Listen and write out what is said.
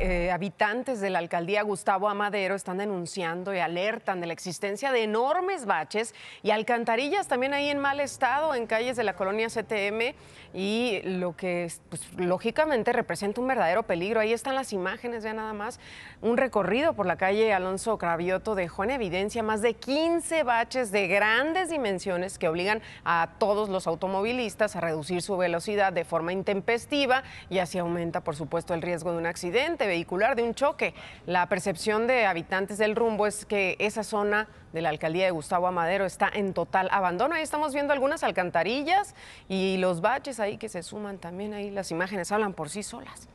Eh, habitantes de la alcaldía Gustavo Amadero están denunciando y alertan de la existencia de enormes baches y alcantarillas también ahí en mal estado en calles de la colonia CTM y lo que pues, lógicamente representa un verdadero peligro. Ahí están las imágenes, ya nada más. Un recorrido por la calle Alonso Cravioto dejó en evidencia más de 15 baches de grandes dimensiones que obligan a todos los automovilistas a reducir su velocidad de forma intempestiva y así aumenta, por supuesto, el riesgo de un accidente vehicular de un choque. La percepción de habitantes del rumbo es que esa zona de la alcaldía de Gustavo Amadero está en total abandono. Ahí estamos viendo algunas alcantarillas y los baches ahí que se suman también. Ahí las imágenes hablan por sí solas.